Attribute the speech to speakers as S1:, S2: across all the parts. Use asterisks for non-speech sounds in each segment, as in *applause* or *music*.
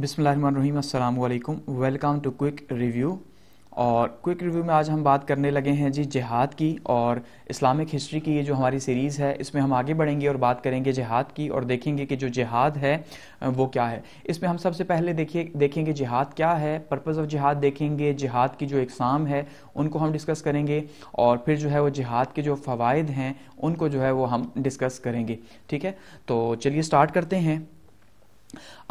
S1: बिसमीम अल्लाम welcome to quick review और क्विक रिव्यू में आज हम बात करने लगे हैं जी जिहाद की और इस्लामिक हिस्ट्री की ये जो हमारी सीरीज़ है इसमें हम आगे बढ़ेंगे और बात करेंगे जिहाद की और देखेंगे कि जो जिहाद है वो क्या है इसमें हम सबसे पहले देखिए देखेंगे जिहाद क्या है पर्पज़ ऑफ जिहाद देखेंगे जिहाद की जो इकसाम है उनको हम डिस्कस करेंगे और फिर जो है वो जिहाद के जो फ़वाद हैं उनको जो है वो हम डिस्कस करेंगे ठीक है तो चलिए स्टार्ट करते हैं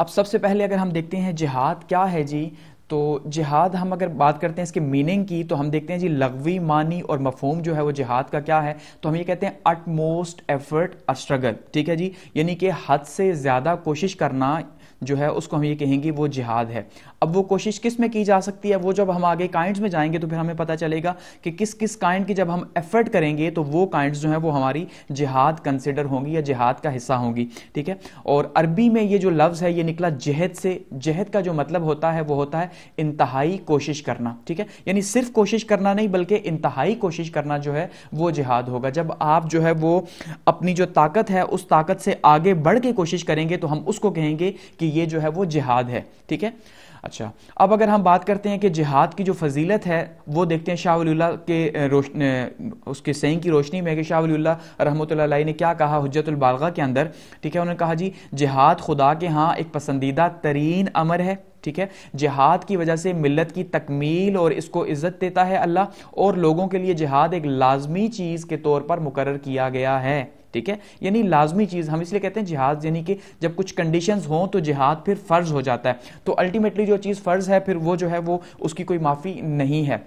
S1: अब सबसे पहले अगर हम देखते हैं जिहाद क्या है जी तो जिहाद हम अगर बात करते हैं इसके मीनिंग की तो हम देखते हैं जी लगवी मानी और मफहम जो है वो जिहाद का क्या है तो हम ये कहते हैं utmost effort a struggle ठीक है जी यानी कि हद से ज़्यादा कोशिश करना जो है उसको हम ये कहेंगे वो जिहाद है अब वो कोशिश किस में की जा सकती है वो जब हम आगे काइंड्स में जाएंगे तो फिर हमें पता चलेगा कि किस किस काइंड की जब हम एफर्ट करेंगे तो वो काइंड्स जो है वो हमारी जिहाद कंसिडर होंगी या जिहाद का हिस्सा होंगी ठीक है और अरबी में ये जो लफ्ज़ है ये निकला जहद से जहद का जो मतलब होता है वो होता है इंतहाई कोशिश करना ठीक है यानी सिर्फ कोशिश करना नहीं बल्कि इंतहाई कोशिश करना जो है वो जिहाद होगा जब आप जो है वो अपनी जो ताकत है उस ताकत से आगे बढ़ के कोशिश करेंगे तो हम उसको कहेंगे कि कि ये जो है वो जिहाद है ठीक है अच्छा अब अगर हम बात करते हैं कि जिहाद की जो फजीलत है वो देखते हैं शाह वल्ला के रोशन उसके सैंग की रोशनी में कि शाह वल्ला रहमत ने क्या कहा हजतुल्बालगा के अंदर ठीक है उन्होंने कहा जी जिहाद खुदा के यहाँ एक पसंदीदा तरीन अमर है ठीक है जिहाद की वजह से मिलत की तकमील और इसको इज़्ज़त देता है अल्लाह और लोगों के लिए जिहाद एक लाजमी चीज़ के तौर पर मुकर किया गया है ठीक है यानी लाजमी चीज़ हम इसलिए कहते हैं जिहाद यानी कि जब कुछ कंडीशन हों तो जिहाद फिर फ़र्ज़ हो जाता है तो अल्टीमेटली जो चीज़ फ़र्ज़ है फिर वो जो है वो उसकी कोई माफ़ी नहीं है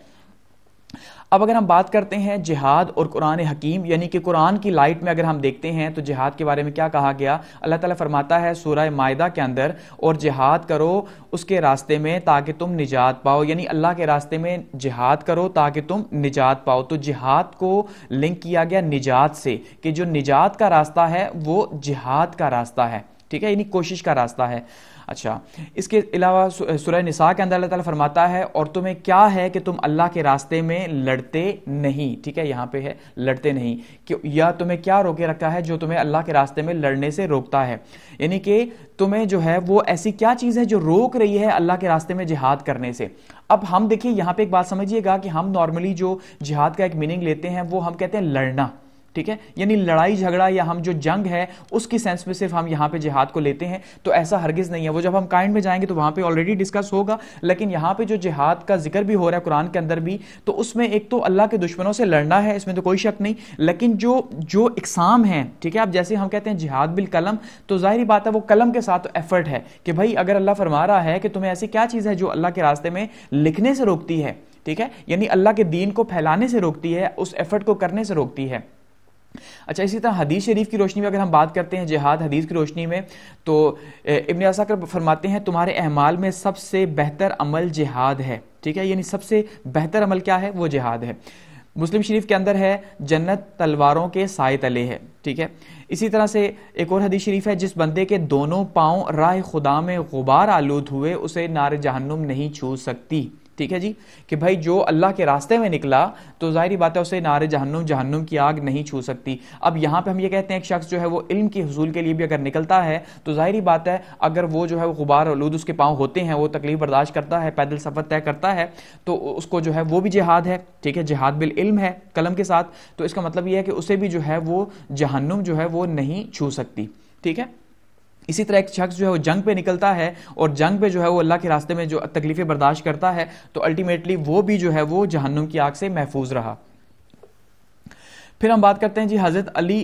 S1: अब अगर हम बात करते हैं जिहाद और कुरान हकीम यानी कि कुरान की लाइट में अगर हम देखते हैं तो जिहाद के बारे में क्या कहा गया अल्लाह ताला फरमाता है सूरह मायदा के अंदर और जिहाद करो उसके रास्ते में ताकि तुम निजात पाओ यानी अल्लाह के रास्ते में जिहाद करो ताकि तुम निजात पाओ तो जिहाद को लिंक किया गया निजात से कि जो निजात का रास्ता है वो जिहाद का रास्ता है ठीक है यानी कोशिश का रास्ता है अच्छा इसके अलावा सुरह निसा के अंदर अल्लाह ताला फरमाता है और तुम्हें क्या है कि तुम अल्लाह के रास्ते में लड़ते नहीं ठीक है यहाँ पे है लड़ते नहीं कि या तुम्हें क्या रोके रखा है जो तुम्हें अल्लाह के रास्ते में लड़ने से रोकता है यानी कि तुम्हें जो है वो ऐसी क्या चीज़ है जो रोक रही है अल्लाह के रास्ते में जिहाद करने से अब हम देखिए यहाँ पे एक बात समझिएगा कि हम नॉर्मली जो जिहाद का एक मीनिंग लेते हैं वो हम कहते हैं लड़ना ठीक है यानी लड़ाई झगड़ा या हम जो जंग है उसकी सेंस में सिर्फ हम यहाँ पे जिहाद को लेते हैं तो ऐसा हरगिज़ नहीं है वो जब हम काइंड में जाएंगे तो वहां पे ऑलरेडी डिस्कस होगा लेकिन यहाँ पे जो जिहाद का जिक्र भी हो रहा है कुरान के अंदर भी तो उसमें एक तो अल्लाह के दुश्मनों से लड़ना है इसमें तो कोई शक नहीं लेकिन जो जो इकसाम है ठीक है आप जैसे हम कहते हैं जिहाद बिल कलम तो जाहिर बात है वो कलम के साथ एफर्ट है कि भाई अगर अल्लाह फरमा रहा है कि तुम्हें ऐसी क्या चीज़ है जो अल्लाह के रास्ते में लिखने से रोकती है ठीक है यानी अल्लाह के दीन को फैलाने से रोकती है उस एफर्ट को करने से रोकती है अच्छा इसी तरह हदीस शरीफ की रोशनी में अगर हम बात करते हैं जिहाद हदीस की रोशनी में तो इबन असाकर फरमाते हैं तुम्हारे अहमाल में सबसे बेहतर अमल जिहाद है ठीक है यानी सबसे बेहतर अमल क्या है वो जिहाद है मुस्लिम शरीफ के अंदर है जन्नत तलवारों के साय तले है ठीक है इसी तरह से एक और हदीस शरीफ है जिस बंदे के दोनों पाँव राह खुदा में गुबार आलूद हुए उसे नार जहन्नुम नहीं छू सकती ठीक है जी कि भाई जो अल्लाह के रास्ते में निकला तो जाहिर बात है उसे नारे जहन्नुम जहन्नुम की आग नहीं छू सकती अब यहाँ पे हम ये कहते हैं एक शख्स जो है वो इल्म के हजूल के लिए भी अगर निकलता है तो जाहिर बात है अगर वो जो है वो गुबार वलूद उसके पाँव होते हैं वो तकलीफ बर्दाश्त करता है पैदल सफ़र तय करता है तो उसको जो है वो भी जिहाद है ठीक है जिहाद बिल इल्म है कलम के साथ तो इसका मतलब ये है कि उसे भी जो है वो जहन्नुम जो है वो नहीं छू सकती ठीक है इसी तरह एक शख्स जो है वो जंग पे निकलता है और जंग पे जो है वो अल्लाह के रास्ते में जो तकलीफें बर्दाश्त करता है तो अल्टीमेटली वो भी जो है वो जहन्नुम की आग से महफूज रहा फिर हम बात करते हैं जी हज़रत अली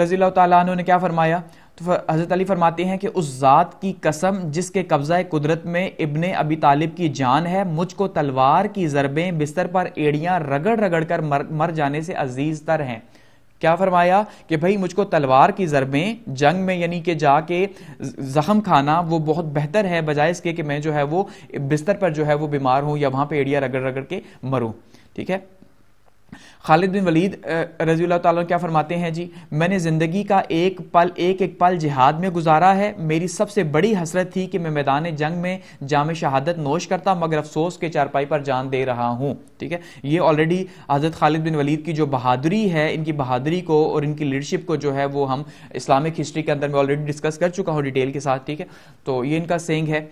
S1: रज़ी तु ने क्या फरमाया तो हज़रत अली फरमाते हैं कि उस ज़ात की कसम जिसके कब्ज़ा कुदरत में इबन अबी तालिब की जान है मुझको तलवार की ज़रबें बिस्तर पर एड़ियाँ रगड़ रगड़ कर मर मर जाने से अजीज़ तर हैं क्या फरमाया कि भाई मुझको तलवार की ज़र में जंग में यानी कि जाके ज़ख़म खाना वो बहुत बेहतर है बजाय इसके कि मैं जो है वो बिस्तर पर जो है वो बीमार हूँ या वहाँ पर एड़िया रगड़ रगड़ के मरूँ ठीक है खालिद बिन वलीद रजी तैन क्या फरमाते हैं जी मैंने ज़िंदगी का एक पल एक एक पल जिहाद में गुजारा है मेरी सबसे बड़ी हसरत थी कि मैं मैदान जंग में जाम शहादत नोश करता मगर अफसोस के चारपाई पर जान दे रहा हूँ ठीक है ये ऑलरेडी हज़रत खालिद बिन वलीद की जो बहादुरी है इनकी बहादुरी को और इनकी लीडरशिप को जो है वो हम इस्लामिक हिस्ट्री के अंदर मैं ऑलरेडी डिस्कस कर चुका हूँ डिटेल के साथ ठीक है तो ये इनका सेंग है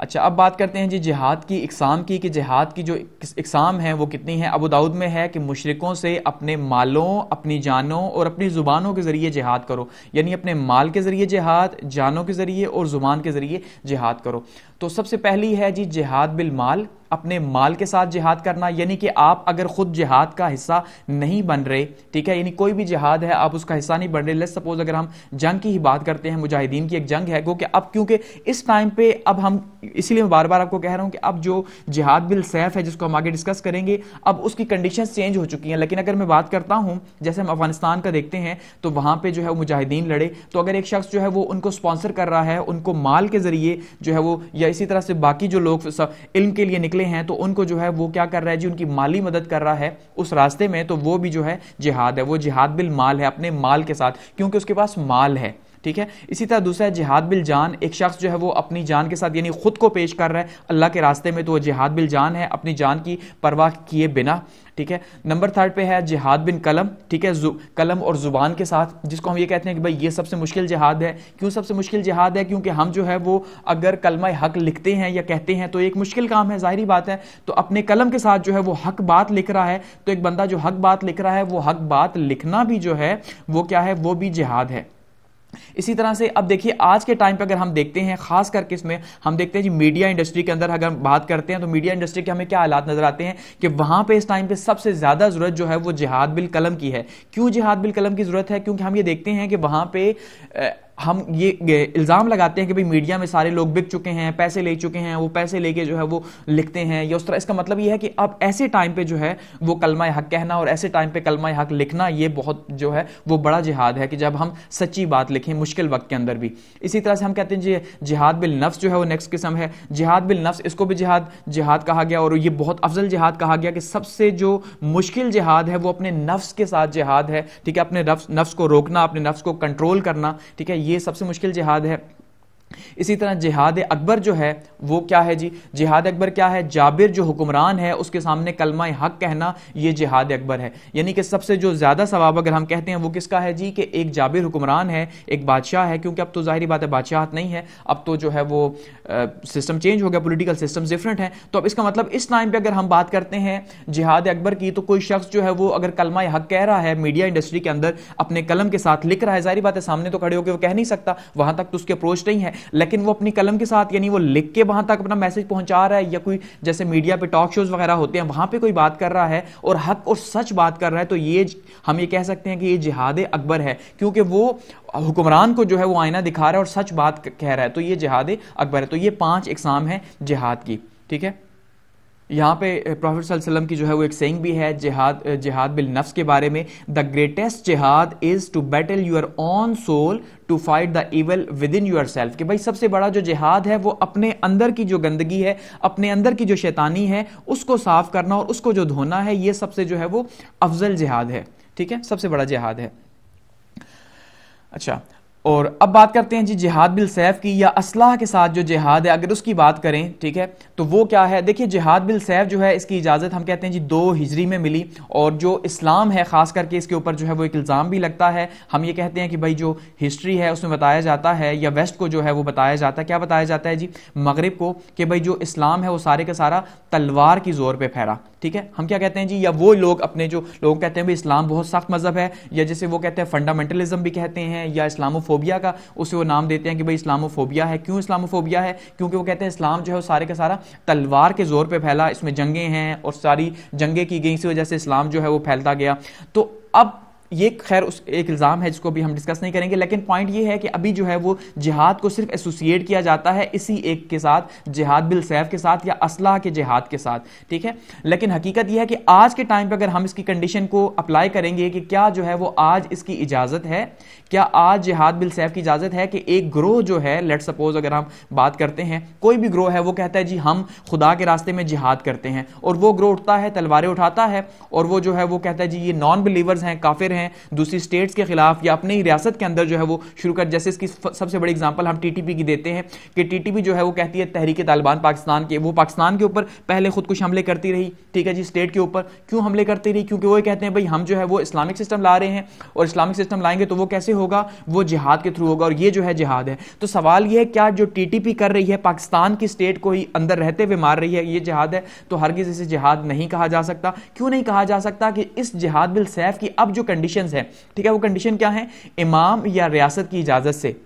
S1: अच्छा अब बात करते हैं जी जिहाद की इकसाम की कि जिहाद की जो इकसाम है वो कितनी है अबू दाऊद में है कि मशरकों से अपने मालों अपनी जानों और अपनी ज़ुबानों के ज़रिए जिहाद करो यानी अपने माल के ज़रिए जिहाद जानों के ज़रिए और ज़ुबान के ज़रिए जिहाद करो तो सबसे पहली है जी जिहाद बिल माल अपने माल के साथ जिहाद करना यानी कि आप अगर खुद जिहाद का हिस्सा नहीं बन रहे ठीक है यानी कोई भी जिहाद है आप उसका हिस्सा नहीं बन रहे लेट सपोज अगर हम जंग की ही बात करते हैं मुजाहिदीन की एक जंग है क्योंकि अब क्योंकि इस टाइम पे अब हम इसीलिए मैं बार बार आपको कह रहा हूँ कि अब जो जिहाद बिल सैफ है जिसको हम आगे डिस्कस करेंगे अब उसकी कंडीशन चेंज हो चुकी हैं लेकिन अगर मैं बात करता हूँ जैसे हम अफगानिस्तान का देखते हैं तो वहाँ पर जो है मुजाहिदीन लड़े तो अगर एक शख्स जो है वो उनको स्पॉन्सर कर रहा है उनको माल के जरिए जो है वो या इसी तरह से बाकी जो लोग इल्म के लिए निकले पे हैं तो उनको जो है वो क्या कर रहा है जी उनकी माली मदद कर रहा है उस रास्ते में तो वो भी जो है जिहाद है वो जिहाद बिल माल है अपने माल के साथ क्योंकि उसके पास माल है ठीक है इसी तरह दूसरा जिहाद बिल जान एक शख्स जो है वो अपनी जान के साथ यानी खुद को पेश कर रहा है अल्लाह के रास्ते में तो वो जिहाद बिल जान है अपनी जान की परवाह किए बिना ठीक है नंबर थर्ड पे है जिहाद बिन कलम ठीक है कलम और ज़ुबान के साथ जिसको हम ये कहते हैं कि भाई ये सबसे मुश्किल जिहाद है क्यों सबसे मुश्किल जिहाद है क्योंकि हम जो है वो अगर कलमा हक लिखते हैं या कहते हैं तो एक मुश्किल काम है ज़ाहरी बात है तो अपने कलम के साथ जो है वो हक बात लिख रहा है तो एक बंदा जो हक बात लिख रहा है वो हक बात लिखना भी जो है वो क्या है वो भी जिहाद है इसी तरह से अब देखिए आज के टाइम पर अगर हम देखते हैं खास करके इसमें हम देखते हैं जी मीडिया इंडस्ट्री के अंदर अगर हम बात करते हैं तो मीडिया इंडस्ट्री के हमें क्या हालात नजर आते हैं कि वहां पे इस टाइम पे सबसे ज्यादा जरूरत जो है वो जिहाद बिल कलम की है क्यों जिहाद बिल कलम की जरूरत है क्योंकि हम ये देखते हैं कि वहां पे हम ये इल्ज़ाम लगाते हैं कि भाई मीडिया में सारे लोग बिक चुके हैं पैसे ले चुके हैं वो पैसे लेके जो है वो लिखते हैं या उस तरह इसका मतलब ये है कि अब ऐसे टाइम पे जो है वो कलमा हक कहना और ऐसे टाइम पे कलमा हक लिखना ये बहुत जो है वो बड़ा जिहाद है कि जब हम सच्ची बात लिखें मुश्किल वक्त के अंदर भी इसी तरह से हम कहते हैं जी जिहाद बिल नफ्स जो है वो नेक्स्ट किस्म है जिहाद बिल नफ्स इसको भी जिहाद जिहाद कहा गया और ये बहुत अफजल जिहाद कहा गया कि सबसे जो मुश्किल जिहाद है वो अपने नफ्स के साथ जिहाद है ठीक है अपने नफ्स को रोकना अपने नफ्स को कंट्रोल करना ठीक है ये सबसे मुश्किल जिहाद है इसी तरह जिहाद अकबर जो है वो क्या है जी जिहाद अकबर क्या है जाबिर जो हुक्मरान है उसके सामने कलमा हक कहना ये जिहाद अकबर है यानी कि सबसे जो ज़्यादा सवाब अगर हम कहते हैं वो किसका है जी कि एक जाबिर हुक्मरान है एक बादशाह है क्योंकि अब तो जाहिर बात है बादशाहत नहीं है अब तो जो है वो आ, सिस्टम चेंज हो गया पोलिटिकल सिस्टम डिफरेंट है तो अब इसका मतलब इस टाइम पर अगर हम बात करते हैं जिहाद अकबर की तो कोई शख्स जो है वो अगर कलमा हक कह रहा है मीडिया इंडस्ट्री के अंदर अपने कलम के साथ लिख रहा है जाहिर बात है सामने तो खड़े होकर वो कह नहीं सकता वहां तक तो उसकी अप्रोच नहीं है लेकिन वो अपनी कलम के साथ यानी वो लिख के वहां तक अपना मैसेज पहुंचा रहा है या कोई जैसे मीडिया पे टॉक शोज वगैरह होते हैं वहां पे कोई बात कर रहा है और हक और सच बात कर रहा है तो ये हम ये कह सकते हैं कि ये जिहाद अकबर है क्योंकि वो हुक्मरान को जो है वो आईना दिखा रहा है और सच बात कह रहा है तो ये जिहाद अकबर है तो ये पांच इकसाम है जिहाद की ठीक है यहाँ पे प्रॉफिट वसल्लम की जो है वो एक सेंग भी है जिहाद जिहाद बिल नफ्स के बारे में the greatest jihad is to battle your own soul to fight the evil within yourself कि भाई सबसे बड़ा जो जिहाद है वो अपने अंदर की जो गंदगी है अपने अंदर की जो शैतानी है उसको साफ करना और उसको जो धोना है ये सबसे जो है वो अफजल जिहाद है ठीक है सबसे बड़ा जिहाद है अच्छा और अब बात करते हैं जी जिहाद बिल सैफ की या असलाह के साथ जो जिहाद है अगर उसकी बात करें ठीक है तो वो क्या है देखिए जिहाद बिल सैफ जो है इसकी इजाज़त हम कहते हैं जी दो हिजरी में मिली और जो इस्लाम है ख़ास करके इसके ऊपर जो है वो एक इल्ज़ाम भी लगता है हम ये कहते हैं कि भाई जो हिस्ट्री है उसमें बताया जाता है या वेस्ट को जो है वो बताया जाता है क्या बताया जाता है जी मगरब को कि भाई जो इस्लाम है वो सारे का सारा तलवार की ज़ोर पर फहरा ठीक है हम क्या कहते हैं जी या वो लोग अपने जो लोग कहते हैं भाई इस्लाम बहुत सख्त मज़हब है या जैसे वो कहते हैं फंडामेंटलिज्म भी कहते हैं या इस्लामो इस्लामोफोबिया का उसे वो नाम देते हैं कि भाई इस्लामोफोबिया है क्यों इस्लामोफोबिया है क्योंकि वो कहते हैं इस्लाम जो है वो सारे का सारा तलवार के जोर पर फैला इसमें जंगें हैं और सारी जंगें की गई इसी वजह से इस्लाम जो है वो फैलता गया तो अब ये खैर उस एक इल्ज़ाम है जिसको अभी हम डिस्कस नहीं करेंगे लेकिन पॉइंट ये है कि अभी जो है वो जिहाद को सिर्फ एसोसिएट किया जाता है इसी एक के साथ जिहाद बिल सैफ के साथ या असलाह के जिहाद के साथ ठीक है लेकिन हकीकत यह है कि आज के टाइम पर अगर हम इसकी कंडीशन को अप्लाई करेंगे कि क्या जो है वो आज इसकी इजाज़त है क्या आज जिहाद बिल सैफ की इजाज़त है कि एक ग्रोह जो है लेट सपोज अगर हम बात करते हैं कोई भी ग्रोह है वो कहता है जी हम खुदा के रास्ते में जिहाद करते हैं और वो ग्रोह उठता है तलवारें उठाता है और वो जो है वो कहता है जी ये नॉन बिलीवर्स हैं काफिर हैं दूसरी स्टेट्स के खिलाफ या अपने ही रियासत के अंदर जो है वो शुरू कर जैसे इसकी सबसे बड़ी एग्जाम्पल हम टी की देते हैं कि टी जो है वो कहती है तहरीक तालिबान पाकिस्तान के वो पाकिस्तान के ऊपर पहले खुद कुछ हमले करती रही ठीक है जी स्टेट के ऊपर क्यों हमले करती रही क्योंकि वो कहते हैं भाई हम जो है वो इस्लामिक सिस्टम ला रहे हैं और इस्लामिक सिस्टम लाएंगे तो वो कैसे हो होगा वो जिहाद के थ्रू होगा और ये जो है जिहाद है तो सवाल ये है क्या जो टीटीपी कर रही है पाकिस्तान की स्टेट को ही अंदर रहते हुए मार रही है ये जिहाद है तो हर किसी से जिहाद नहीं कहा जा सकता क्यों नहीं कहा जा सकता कि इस जिहाद बिल सैफ की अब जो कंडीशन है ठीक है वो कंडीशन क्या है इमाम या रियासत की इजाजत से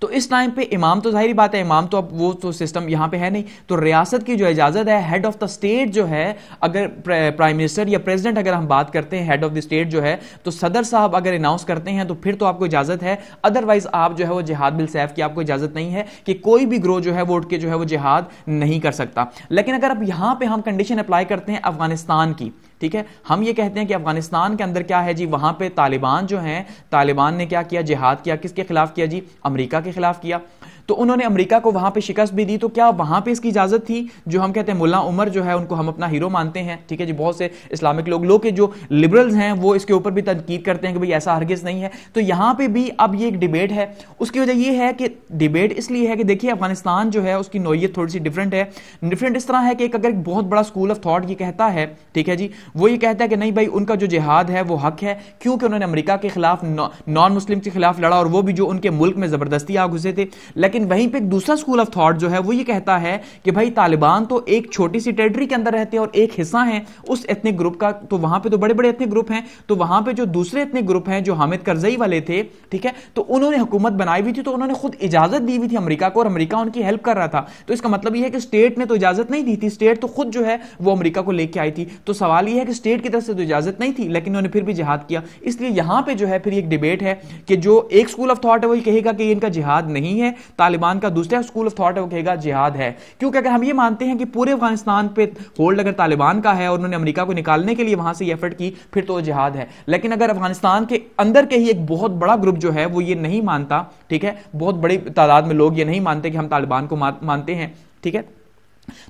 S1: तो इस टाइम पे इमाम तो जाहिर बात है इमाम तो अब वो तो सिस्टम यहाँ पे है नहीं तो रियासत की जो इजाज़त है हेड ऑफ द स्टेट जो है अगर प्राइम मिनिस्टर या प्रेसिडेंट अगर हम बात करते हैं हेड ऑफ द स्टेट जो है तो सदर साहब अगर अनाउंस करते हैं तो फिर तो आपको इजाज़त है अदरवाइज आप जो है वो जिहाद बिल सैफ की आपको इजाज़त नहीं है कि कोई भी ग्रोह जो है वो उठ के जो है वो जिहाद नहीं कर सकता लेकिन अगर अब यहाँ पर हम कंडीशन अप्लाई करते हैं अफगानिस्तान की ठीक है हम ये कहते हैं कि अफगानिस्तान के अंदर क्या है जी वहां पे तालिबान जो हैं तालिबान ने क्या किया जिहाद किया किसके खिलाफ किया जी अमेरिका के खिलाफ किया तो उन्होंने अमरीका को वहां पर शिकस्त भी दी तो क्या वहां पर इसकी इजाजत थी जो हम कहते हैं मुला उमर जो है उनको हम अपना हीरो मानते हैं ठीक है जी बहुत से इस्लामिक लोग लोग के जो लिबरल्स हैं वो इसके ऊपर भी तनकीद करते हैं कि भाई ऐसा हरगिज नहीं है तो यहां पर भी अब ये एक डिबेट है उसकी वजह यह है कि डिबेट इसलिए है कि देखिए अफगानिस्तान जो है उसकी नोयत थोड़ी सी डिफरेंट है डिफरेंट इस तरह है कि एक अगर एक बहुत बड़ा स्कूल ऑफ थॉट ये कहता है ठीक है जी वो ये कहता है कि नहीं भाई उनका जो जिहाद है वो हक है क्योंकि उन्होंने अमरीका के खिलाफ नॉन मुस्लिम के खिलाफ लड़ा और वो भी जो उनके मुल्क में ज़बरदस्ती आ घुसे थे लेकिन लेकिन वहीं पे एक दूसरा स्कूल ऑफ थॉट जो है वो ये कहता है कि भाई तालिबान तो एक छोटी सी टेरिटरी के अंदर रहते हैं और एक हिस्सा है उस एथनिक ग्रुप का तो वहां पे तो बड़े बड़े एथनिक ग्रुप हैं तो वहां पे जो दूसरे एथनिक ग्रुप हैं जो हामिद करजई वाले थे ठीक है तो उन्होंने हुकूमत बनाई हुई थी तो उन्होंने खुद इजाजत दी हुई थी अमरीका को और अमरीका उनकी हेल्प कर रहा था तो इसका मतलब यह है कि स्टेट ने तो इजाजत नहीं दी थी स्टेट तो खुद जो है वो अमरीका को लेकर आई थी तो सवाल यह है कि स्टेट की तरफ से तो इजाजत नहीं थी लेकिन उन्होंने फिर भी जिहाद किया इसलिए यहां पर जो है फिर एक डिबेट है कि जो एक स्कूल ऑफ थॉट है वही कहेगा कि इनका जिहाद नहीं है तालिबान का दूसरा स्कूल ऑफ थॉट वो कहेगा जिहाद है क्योंकि अगर हम ये मानते हैं कि पूरे अफगानिस्तान पे होल्ड अगर तालिबान का है और उन्होंने अमेरिका को निकालने के लिए वहां से एफर्ट की फिर तो जिहाद है लेकिन अगर अफगानिस्तान के अंदर के ही एक बहुत बड़ा ग्रुप जो है वो ये नहीं मानता ठीक है बहुत बड़ी तादाद में लोग ये नहीं मानते कि हम तालिबान को मानते हैं ठीक है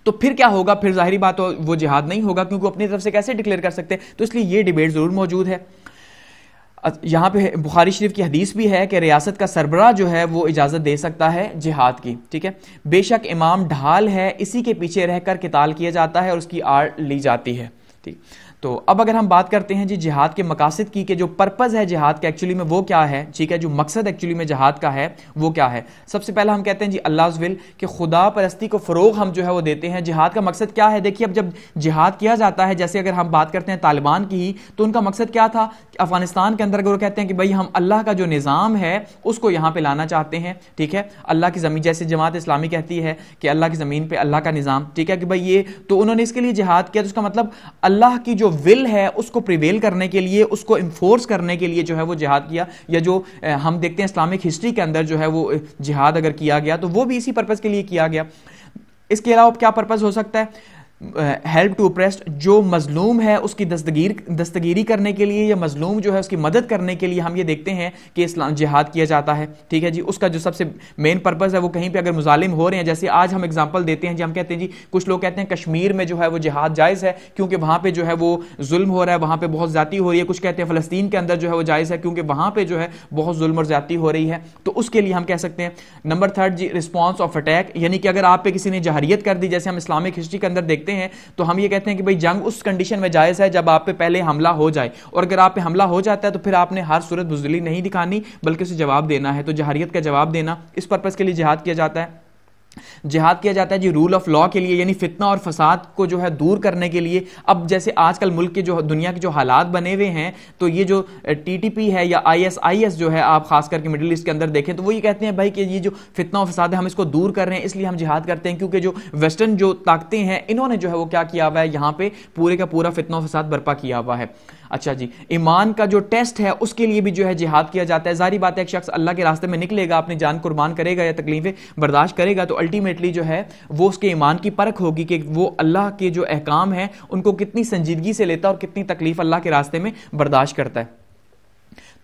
S1: तो फिर क्या होगा फिर जाहिर बात हो वो जिहाद नहीं होगा क्योंकि अपनी तरफ से कैसे डिक्लेयर कर सकते हैं तो इसलिए ये डिबेट जरूर मौजूद है यहाँ पे बुखारी शरीफ की हदीस भी है कि रियासत का सरबरा जो है वो इजाज़त दे सकता है जिहाद की ठीक है बेशक इमाम ढाल है इसी के पीछे रहकर किताल किया जाता है और उसकी आड़ ली जाती है ठीक तो अब अगर हम बात करते हैं जी जिहाद के मकासद की के जो पर्पज़ है जिहाद का एक्चुअली में वो क्या है ठीक है जो मकसद एक्चुअली में जिहाद का है वो क्या है सबसे पहले हम कहते हैं जी अल्लाह विल कि खुदा परस्ती को फ़रोग हम जो है वो देते हैं जिहाद का मकसद क्या है देखिए अब जब जिहाद किया जाता है जैसे अगर हम बात करते हैं तालिबान की ही तो उनका मकसद क्या था अफगानिस्तान के अंदर अगर वो कहते हैं कि भाई हम अल्लाह का जो निज़ाम है उसको यहाँ पर लाना चाहते हैं ठीक है अल्लाह की ज़मीन जैसे जमात इस्लामी कहती है कि अल्लाह की ज़मीन पर अल्लाह का निज़ाम ठीक है कि भाई ये तो उन्होंने इसके लिए जिहाद किया तो उसका मतलब अल्लाह की जो जो विल है उसको प्रिवेल करने के लिए उसको इन्फोर्स करने के लिए जो है वो जिहाद किया या जो हम देखते हैं इस्लामिक हिस्ट्री के अंदर जो है वो जिहाद अगर किया गया तो वो भी इसी पर्पज़ के लिए किया गया इसके अलावा क्या पर्पज़ हो सकता है हेल्प टू अप्रेस्ट जो मजलूम है उसकी दस्तगीर दस्तगीरी करने के लिए या मजलूम जो है उसकी मदद करने के लिए हम ये देखते हैं कि इस्लाम जिहाद किया जाता है ठीक है जी उसका जो सबसे मेन पर्पज़ है वो कहीं पे अगर मुजालिम हो रहे हैं जैसे आज हम एग्जांपल देते हैं जी हम कहते हैं जी कुछ लोग कहते हैं कश्मीर में जो है वो जिहाद जायज़ है क्योंकि वहाँ पर जो है वो जुल्म हो रहा है वहाँ पर बहुत ज़्यादा हो रही है कुछ कहते हैं फ़लस्तीन के अंदर जो है वो जायज़ है क्योंकि वहाँ पर जो है बहुत जुल्म और ज़्यादा हो रही है तो उसके लिए हम कह सकते हैं नंबर थर्ड जी रिस्पॉन्स ऑफ अटैक यानी कि अगर आप पे किसी ने जहरीत कर दी जैसे हम इस्लामिक हिस्ट्री के अंदर देखते देते हैं तो हम ये कहते हैं कि भाई जंग उस कंडीशन में जायज़ है जब आप पे पहले हमला हो जाए और अगर आप पे हमला हो जाता है तो फिर आपने हर सूरत बुजली नहीं दिखानी बल्कि उसे जवाब देना है तो जहारियत का जवाब देना इस पर्पज़ के लिए जिहाद किया जाता है जिहाद किया जाता है जी रूल ऑफ लॉ के लिए यानी फितना और फसाद को जो है दूर करने के लिए अब जैसे आजकल मुल्क के जो दुनिया के जो हालात बने हुए हैं तो ये जो टीटीपी है या आईएसआईएस जो है आप खास करके मिडिल ईस्ट के अंदर देखें तो वो ये कहते हैं भाई कि ये जो फितना और फसाद है हम इसको दूर कर रहे हैं इसलिए हम जिहाद करते हैं क्योंकि जो वेस्टर्न जो ताकतें हैं इन्होंने जो है वो क्या किया हुआ है यहाँ पे पूरे का पूरा फितना और फसाद बर्पा किया हुआ है अच्छा जी ईमान का जो टेस्ट है उसके लिए भी जो है जिहाद किया जाता है जारी बात है एक शख्स अल्लाह के रास्ते में निकलेगा अपनी जान कुर्बान करेगा या तकलीफें बर्दाश्त करेगा तो अल्टीमेटली जो है वो उसके ईमान की परख होगी कि वो अल्लाह के जो अहकाम हैं उनको कितनी संजीदगी से लेता है और कितनी तकलीफ अल्लाह के रास्ते में बर्दाश्त करता है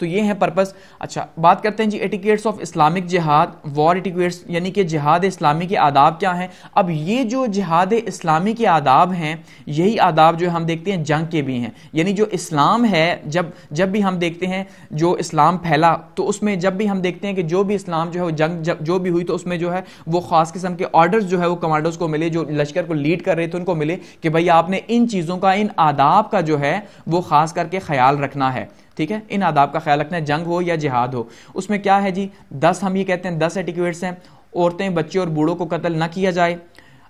S1: तो ये है पर्पस अच्छा बात करते हैं जी etiquettes of Islamic jihad war etiquettes यानी कि जिहाद इस्लामी के आदाब क्या हैं अब ये जो जिहाद इस्लामी के आदाब हैं यही आदाब जो हम देखते हैं जंग के भी हैं यानी जो इस्लाम है जब जब भी हम देखते हैं जो इस्लाम फैला तो उसमें जब भी हम देखते हैं कि जो भी इस्लाम जो है वो जंग जब जो भी हुई तो उसमें जो है वो ख़ास किस्म के ऑर्डर्स जो है वो कमांडर्स को मिले जो लश्कर को लीड कर रहे थे उनको मिले कि भाई आपने इन चीज़ों का इन आदाब का जो है वो ख़ास करके ख्याल रखना है ठीक है इन आदाब का ख्याल रखना है जंग हो या जिहाद हो उसमें क्या है जी दस हम ये कहते हैं दस एटिक्यूट्स हैं औरतें बच्चे और बूढ़ों को कत्ल ना किया जाए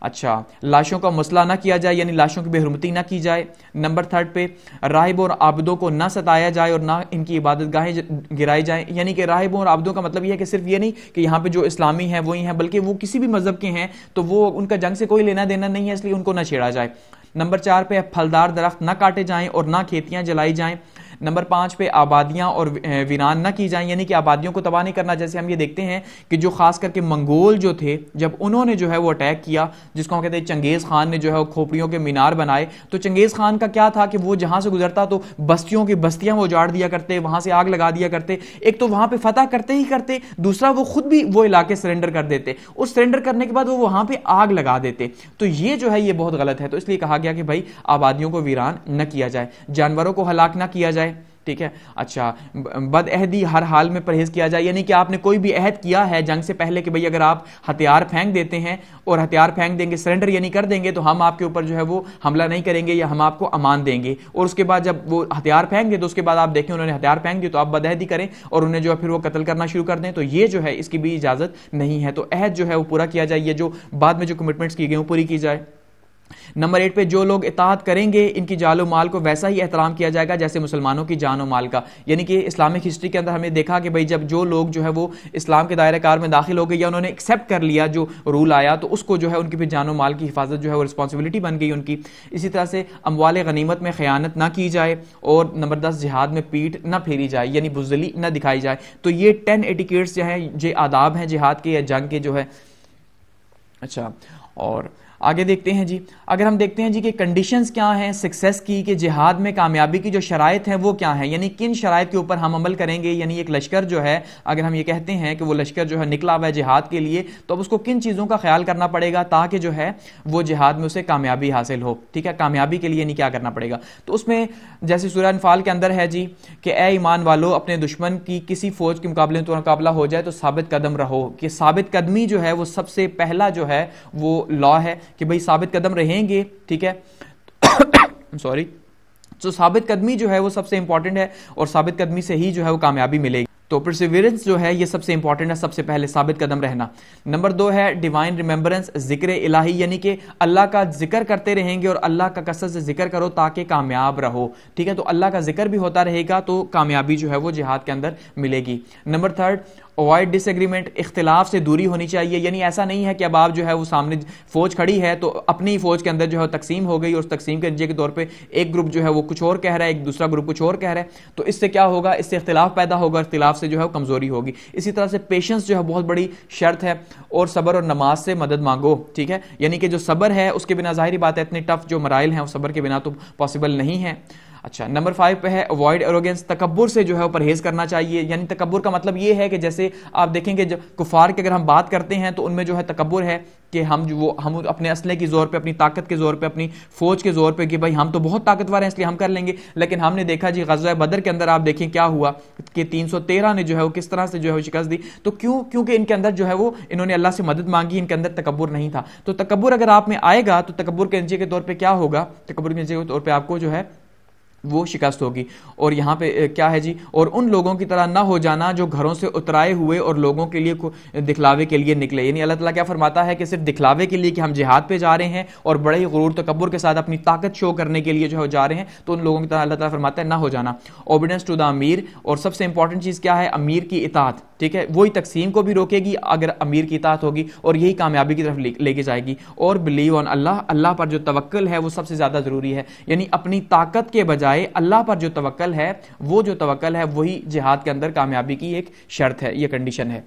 S1: अच्छा लाशों का मसला ना किया जाए यानी लाशों की बेहरमती ना की जाए नंबर थर्ड पे राहिब और आबदों को ना सताया जाए और ना इनकी इबादत गाहें गिराई जाए यानी कि राहिबों और आबदों का मतलब यह है कि सिर्फ ये नहीं कि यहाँ पे जो इस्लामी हैं वही हैं बल्कि वो किसी भी मज़हब के हैं तो वो उनका जंग से कोई लेना देना नहीं है इसलिए उनको ना छेड़ा जाए नंबर चार पे फलदार दरख्त ना काटे जाएँ और ना खेतियाँ जलाई जाएँ नंबर पाँच पे आबादियाँ और वीरान ना की जाएं यानी कि आबादियों को तबाह नहीं करना जैसे हम ये देखते हैं कि जो खास करके मंगोल जो थे जब उन्होंने जो है वो अटैक किया जिसको हम कहते हैं चंगेज़ खान ने जो है खोपड़ियों के मीनार बनाए तो चंगेज़ खान का क्या था कि वो जहाँ से गुजरता तो बस्तियों की बस्तियाँ वो उजाड़ दिया करते वहाँ से आग लगा दिया करते एक तो वहाँ पर फतेह करते ही करते दूसरा वो खुद भी वो इलाके सरेंडर कर देते उस सरेंडर करने के बाद वो वहाँ पर आग लगा देते तो ये जो है ये बहुत गलत है तो इसलिए कहा गया कि भाई आबादियों को वीरान न किया जाए जानवरों को हलाक ना किया जाए ठीक है अच्छा बदअहदी हर हाल में परहेज किया जाए यानी कि आपने कोई भी अहद किया है जंग से पहले कि भाई अगर आप हथियार फेंक देते हैं और हथियार फेंक देंगे सरेंडर यानी कर देंगे तो हम आपके ऊपर जो है वो हमला नहीं करेंगे या हम आपको अमान देंगे और उसके बाद जब वो हथियार फेंक दे तो उसके बाद आप देखें उन्होंने हथियार फेंक दिए तो आप बदहदी करें और उन्हें जो है फिर वो कत्ल करना शुरू कर दें तो ये जो है इसकी भी इजाज़त नहीं है तो अहद जो है वो पूरा किया जाए ये जो बाद में जो कमिटमेंट्स की गई वो पूरी की जाए नंबर एट पे जो लोग इतहात करेंगे इनकी जान माल को वैसा ही एहतराम किया जाएगा जैसे मुसलमानों की जान माल का यानी कि इस्लामिक हिस्ट्री के अंदर हमने देखा कि भाई जब जो लोग जो है वो इस्लाम के दायरे कार में दाखिल हो गए या उन्होंने एक्सेप्ट कर लिया जो रूल आया तो उसको जो है उनकी फिर जान माल की हिफाजत जो है वो रिस्पॉन्सिबिलिटी बन गई उनकी इसी तरह से अमवाल गनीमत में खयानत ना की जाए और नंबर दस जिहाद में पीठ ना फेरी जाए यानी बुजली ना दिखाई जाए तो ये टेन एटिकेट्स जो है ये आदाब हैं जिहाद के या जंग के जो है अच्छा और आगे देखते हैं जी अगर हम देखते हैं जी कि कंडीशंस क्या हैं सक्सेस की कि जिहाद में कामयाबी की जो शराय हैं वो क्या हैं यानी किन शराय के ऊपर हम अमल करेंगे यानी एक लश्कर जो है अगर हम ये कहते हैं कि वो लश्कर जो है निकला हुआ है जिहाद के लिए तो अब उसको किन चीज़ों का ख्याल करना पड़ेगा ताकि जो है वो जिहाद में उसे कामयाबी हासिल हो ठीक है कामयाबी के लिए यानी क्या करना पड़ेगा तो उसमें जैसे सूर्य फाल के अंदर है जी कि ए ईमान वालो अपने दुश्मन की किसी फौज के मुकाबले तो मुकाबला हो जाए तो साबित कदम रहो कि साबित कदमी जो है वो सबसे पहला जो है है वो लॉ है कि भाई साबित कदम रहेंगे ठीक है सॉरी *coughs* तो साबित कदमी जो है वो सबसे इंपॉर्टेंट है और साबित कदमी से ही जो है वो कामयाबी मिलेगी तो प्रिसिवियरेंस जो है ये सबसे इंपॉर्टेंट है सबसे पहले साबित कदम रहना नंबर दो है डिवाइन रिमेंबरेंस जिक्र इलाही यानी कि अल्लाह का जिक्र करते रहेंगे और अल्लाह का कसर से जिक्र करो ताकि कामयाब रहो ठीक है तो अल्लाह का जिक्र भी होता रहेगा तो कामयाबी जो है वो जिहाद के अंदर मिलेगी नंबर थर्ड अवॉइड डिसएग्रीमेंट इख्तलाफ से दूरी होनी चाहिए यानी ऐसा नहीं है कि अब आप जो है वो सामने फौज खड़ी है तो अपनी फौज के अंदर जो है तकसीम हो गई और उस तकसीम के नतीजे के तौर पर एक ग्रुप जो है वो कुछ और कह रहा है एक दूसरा ग्रुप कुछ और कह रहा है तो इससे क्या होगा इससे इख्तलाफ पैदा होगा इख्तलाफ से जो है कमजोरी होगी इसी तरह से पेशेंस जो है बहुत बड़ी शर्त है और सबर और नमाज से मदद मांगो ठीक है यानी कि जो सबर है उसके बिना जाहिर बात है इतने टफ जो मराइल हैं उस सबर के बिना तो पॉसिबल नहीं है अच्छा नंबर फाइव पे है अवॉइड एरोगेंस तकबर से जो है परहेज करना चाहिए यानी तकबर का मतलब ये है कि जैसे आप देखेंगे जब कुफार की अगर हम बात करते हैं तो उनमें जो है तकबर है कि हम जो वो हम अपने असले की जोर पे अपनी ताकत के जोर पे अपनी फौज के जोर पे कि भाई हम तो बहुत ताकतवर हैं इसलिए हम कर लेंगे लेकिन हमने देखा जी गजा बदर के अंदर आप देखें क्या हुआ कि 313 ने जो है वो किस तरह से जो है वो शिकस्त दी तो क्यों क्योंकि इनके अंदर जो है वो इन्होंने अल्लाह से मदद मांगी इनके अंदर तकबर नहीं था तो तकबर अगर आप में आएगा तो तकबर के नजे के तौर पर क्या होगा तकबर के नजे के तौर पर आपको जो है वो शिकस्त होगी और यहाँ पे क्या है जी और उन लोगों की तरह ना हो जाना जो घरों से उतराए हुए और लोगों के लिए दिखलावे के लिए निकले यानी अल्लाह ताला क्या फरमाता है कि सिर्फ दिखलावे के लिए कि हम जिहाद पे जा रहे हैं और बड़े ही गुरूर तकबर के साथ अपनी ताकत शो करने के लिए जो है जा रहे हैं तो उन लोगों की तरह अल्लाह ताला फरमाता है ना हो जाना ओबिडेंस टू द अमीर और सबसे इंपॉर्टेंट चीज़ क्या है अमीर की इतात ठीक है वही तकसीम को भी रोकेगी अगर अमीर की इतात होगी और यही कामयाबी की तरफ लेके जाएगी और बिलीव ऑन अल्लाह अल्लाह पर जो तवक्ल है वो सबसे ज़्यादा ज़रूरी है यानी अपनी ताकत के बजाय बजाय अल्लाह पर जो तवक्ल है वो जो तवक्ल है वही जिहाद के अंदर कामयाबी की एक शर्त है यह कंडीशन है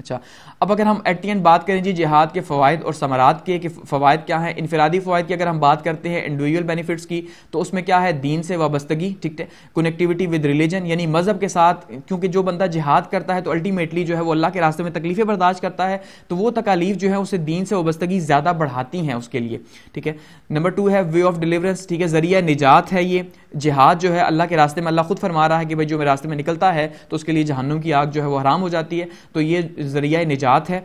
S1: अच्छा अब अगर हम एटीएन बात करें जी जिहाद के फ़वाद और समारात के कि फ़वाद क्या हैं इनफरादी फ़वाद की अगर हम बात करते हैं इंडिविजुअल बेनिफिट्स की तो उसमें क्या है दीन से वाबस्तगी ठीक है कनेक्टिविटी विद रिलीजन यानी मज़हब के साथ क्योंकि जो बंदा जिहाद करता है तो अल्टीमेटली जो है वो अल्लाह के रास्ते में तकलीफ़ें बर्दाश्त करता है तो वो तकालीफ जो है उसे दीन से वाबस्तगी ज़्यादा बढ़ाती हैं उसके लिए ठीक है नंबर टू है वे ऑफ डिलीवरेंस ठीक है ज़रिया निजात है ये जिहाद जो है अल्लाह के रास्ते में अल्लाह खुद फरमा रहा है कि भाई जो मेरे रास्ते में निकलता है तो उसके लिए जहनुम की आग जो है वो हराम हो जाती है तो ये ज़रिया निजात है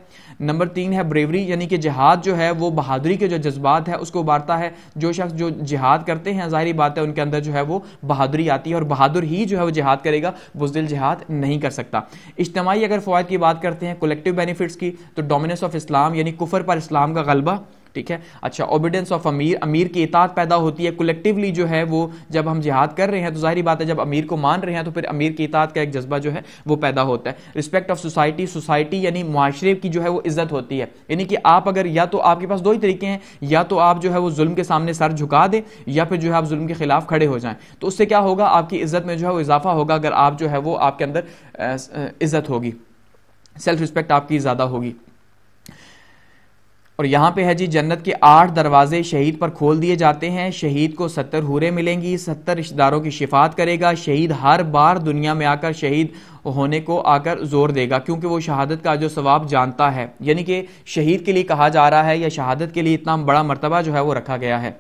S1: नंबर तीन है ब्रेवरी यानी कि जहाद जो है वो बहादुरी के जो जज्बात है उसको उबारता है जो शख्स जो जिहाद करते हैं ज़ाहरी बात है उनके अंदर जो है वो बहादुरी आती है और बहादुर ही जो है वो जिहाद करेगा बुजदिल जिहाद नहीं कर सकता इज्तमाही अगर फ़वाद की बात करते हैं कलेक्टिव बेनिफिट्स की तो डोमिनेंस ऑफ इस्लाम यानी कुफर पर इस्लाम का गलबा ठीक है अच्छा ओबिडेंस ऑफ अमीर अमीर की इतात पैदा होती है कलेक्टिवली जो है वो जब हम जिहाद कर रहे हैं तो जाहिर बात है जब अमीर को मान रहे हैं तो फिर अमीर की इतात का एक जज्बा जो है वो पैदा होता है रिस्पेक्ट ऑफ सोसाइटी सोसाइटी यानी माशरे की जो है वो इज्जत होती है यानी कि आप अगर या तो आपके पास दो ही तरीके हैं या तो आप जो है वो जुल्म के सामने सर झुका दें या फिर जो है आप जुल्म के खिलाफ खड़े हो जाएं तो उससे क्या होगा आपकी इज्जत में जो है वो इजाफा होगा अगर आप जो है वो आपके अंदर इज्जत होगी सेल्फ रिस्पेक्ट आपकी ज़्यादा होगी और यहाँ पे है जी जन्नत के आठ दरवाजे शहीद पर खोल दिए जाते हैं शहीद को सत्तर हूरें मिलेंगी सत्तर रिश्तेदारों की शिफात करेगा शहीद हर बार दुनिया में आकर शहीद होने को आकर जोर देगा क्योंकि वो शहादत का जो सवाब जानता है यानी कि शहीद के लिए कहा जा रहा है या शहादत के लिए इतना बड़ा मरतबा जो है वो रखा गया है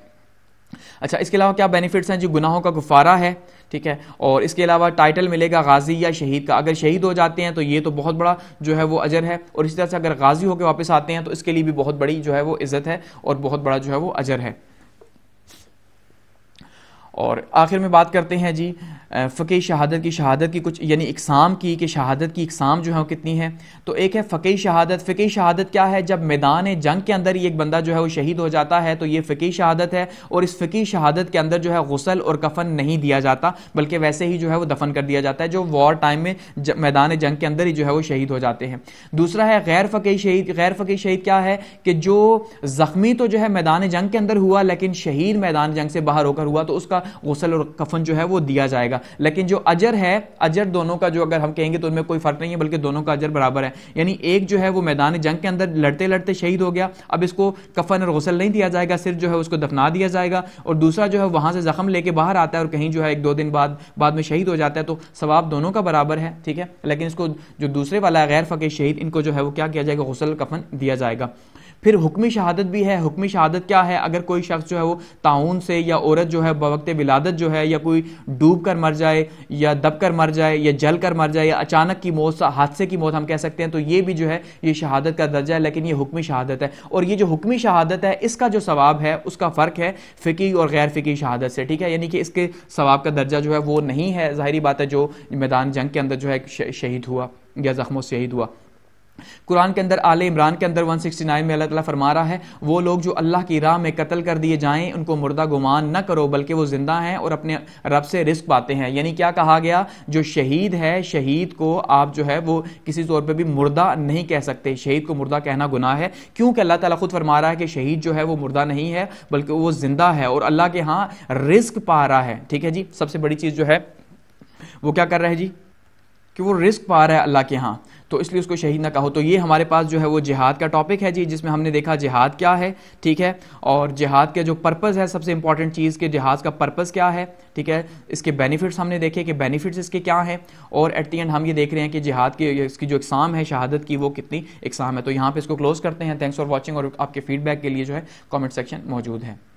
S1: अच्छा इसके अलावा क्या बेनिफिट्स हैं जी गुनाहों का गुफारा है ठीक है और इसके अलावा टाइटल मिलेगा गाजी या शहीद का अगर शहीद हो जाते हैं तो ये तो बहुत बड़ा जो है वो अजर है और इसी तरह से अगर गाजी होकर वापस आते हैं तो इसके लिए भी बहुत बड़ी जो है वो इज़्ज़त है और बहुत बड़ा जो है वो अजर है और आखिर में बात करते हैं जी फ़क़ी शहादत की शहादत की कुछ यानी इकसाम की कि शहादत की इकसाम जो है वो कितनी है तो एक है फ़क़ी शहादत फ़क़ी शहादत क्या है जब मैदान जंग के अंदर ही एक बंदा जो है वो शहीद हो जाता है तो ये फ़क़ी शहादत है और इस फ़क़ी शहादत के अंदर जो है गसल और कफ़न नहीं दिया जाता बल्कि वैसे ही जो है वो दफन कर दिया जाता है जो वॉर टाइम में मैदान जंग के अंदर ही जो है वो शहीद हो जाते हैं दूसरा है गैर फ़कीह शहीद गैर फ़क़ी शहीद क्या है कि जो ज़ख्मी तो जो है मैदान जंग के अंदर हुआ लेकिन शहीद मैदान जंग से बाहर होकर हुआ तो उसका गसल और कफ़न जो है वो दिया जाएगा जाएगा लेकिन जो अजर है अजर दोनों का जो अगर हम कहेंगे तो उनमें कोई फर्क नहीं है बल्कि दोनों का अजर बराबर है यानी एक जो है वो मैदान जंग के अंदर लड़ते लड़ते शहीद हो गया अब इसको कफन और गसल नहीं दिया जाएगा सिर्फ जो है उसको दफना दिया जाएगा और दूसरा जो है वहां से जख्म लेके बाहर आता है और कहीं जो है एक दो दिन बाद बाद में शहीद हो जाता है तो सवाब दोनों का बराबर है ठीक है लेकिन इसको जो दूसरे वाला है गैर फ़कीर शहीद इनको जो है वो क्या किया जाएगा गसल कफन दिया जाएगा फिर हुक्मी शहादत भी है हुक्मी शहादत क्या है अगर कोई शख्स जो है वो ताउन से या औरत जो है बवक्त विलादत जो है या कोई डूब कर मर जाए या दब कर मर जाए या जल कर मर जाए या अचानक की मौत हादसे की मौत हम कह सकते हैं तो ये भी जो है ये शहादत का दर्जा है लेकिन ये हुक्मी शहादत है और ये जो हुक्मी शहादत है इसका जो स्वाब है उसका फ़र्क है फ़िकी और गैर फ़िकी शहादत से ठीक है यानी कि इसके स्वाब का दर्जा जो है वो नहीं है ज़ाहरी बात है जो मैदान जंग के अंदर जो है शहीद हुआ या ज़ख्मों से शहीद हुआ कुरान के अंदर आल इमरान के अंदर 169 में अल्लाह ताला फरमा रहा है वो लोग जो अल्लाह की राह में कत्ल कर दिए जाएं उनको मुर्दा गुमान न करो बल्कि वो ज़िंदा हैं और अपने रब से रिस्क पाते हैं यानी क्या कहा गया जो शहीद है शहीद को आप जो है वो किसी तौर पर भी मुर्दा नहीं कह सकते शहीद को मुर्दा कहना गुना है क्योंकि अल्लाह ताला खुद फरमा रहा है कि शहीद जो है वो मुर्दा नहीं है बल्कि वो ज़िंदा है और अल्लाह के यहाँ रिस्क पा रहा है ठीक है जी सबसे बड़ी चीज़ जो है वो क्या कर रहा है जी कि वो रिस्क पा रहा है अल्लाह के यहाँ तो इसलिए उसको शहीद ना कहो तो ये हमारे पास जो है वो जिहाद का टॉपिक है जी जिसमें हमने देखा जिहाद क्या है ठीक है और जिहाद के जो पर्पज़ है सबसे इंपॉर्टेंट चीज़ के जिहाद का पर्पज़ क्या है ठीक है इसके बेनिफिट्स हमने देखे कि बेनिफिट्स इसके क्या हैं और एट दी एंड हम ये देख रहे हैं कि जिहाद की इसकी जो इकसाम है शहादत की वो कितनी इकसाम है तो यहाँ पर इसको क्लोज़ करते हैं थैंक्स फॉर वॉचिंग और आपके फीडबैक के लिए जो है कॉमेंट सेक्शन मौजूद है